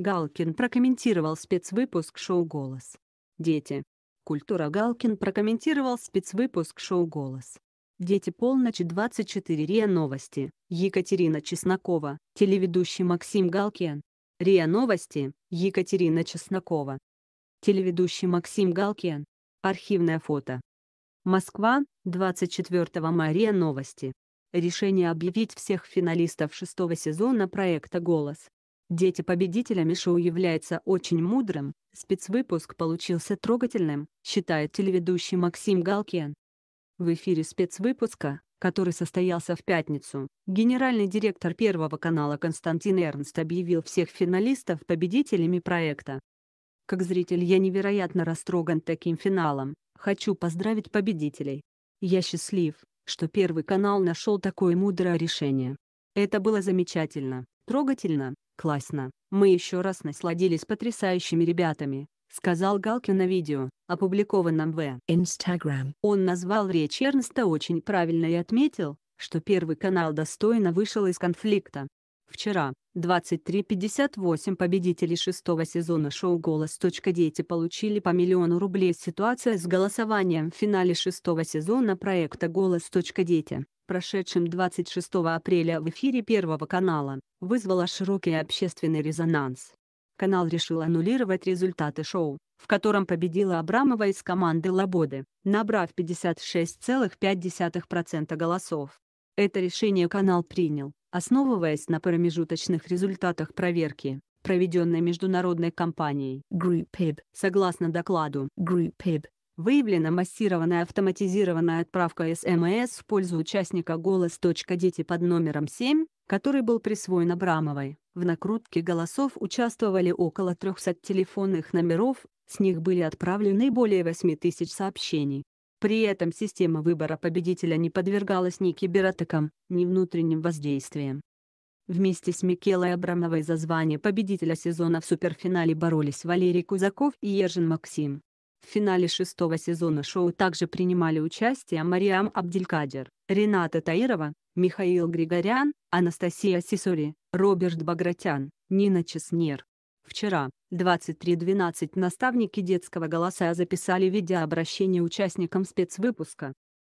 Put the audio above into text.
Галкин прокомментировал спецвыпуск шоу «Голос». Дети. Культура Галкин прокомментировал спецвыпуск шоу «Голос». Дети полночи 24 РИА Новости. Екатерина Чеснокова, телеведущий Максим Галкин. РИА Новости, Екатерина Чеснокова. Телеведущий Максим Галкин. Архивное фото. Москва, 24 мая РИА Новости решение объявить всех финалистов шестого сезона проекта «Голос» Дети победителя Мишу является очень мудрым, спецвыпуск получился трогательным, считает телеведущий Максим Галкин. В эфире спецвыпуска, который состоялся в пятницу, генеральный директор Первого канала Константин Эрнст объявил всех финалистов победителями проекта. Как зритель я невероятно растроган таким финалом, хочу поздравить победителей. Я счастлив, что Первый канал нашел такое мудрое решение. Это было замечательно, трогательно, «Классно. Мы еще раз насладились потрясающими ребятами», — сказал Галкин на видео, опубликованном в Instagram. Он назвал речь Эрнста очень правильно и отметил, что Первый канал достойно вышел из конфликта. Вчера, 23.58 победители шестого сезона шоу «Голос.Дети» получили по миллиону рублей. Ситуация с голосованием в финале шестого сезона проекта «Голос.Дети» прошедшем 26 апреля в эфире Первого канала, вызвала широкий общественный резонанс. Канал решил аннулировать результаты шоу, в котором победила Абрамова из команды «Лободы», набрав 56,5% голосов. Это решение канал принял, основываясь на промежуточных результатах проверки, проведенной международной компанией GroupIB. Согласно докладу GroupIB, Выявлена массированная автоматизированная отправка СМС в пользу участника «Голос.дети» под номером 7, который был присвоен Абрамовой. В накрутке голосов участвовали около 300 телефонных номеров, с них были отправлены более 8 тысяч сообщений. При этом система выбора победителя не подвергалась ни кибератакам, ни внутренним воздействиям. Вместе с Микелой Абрамовой за звание победителя сезона в суперфинале боролись Валерий Кузаков и Ержин Максим. В финале шестого сезона шоу также принимали участие Мариам Абделькадер, Рената Таирова, Михаил Григорян, Анастасия Сисори, Роберт Багратян, Нина Чеснер. Вчера, 23.12 наставники детского голоса записали видеообращение участникам спецвыпуска,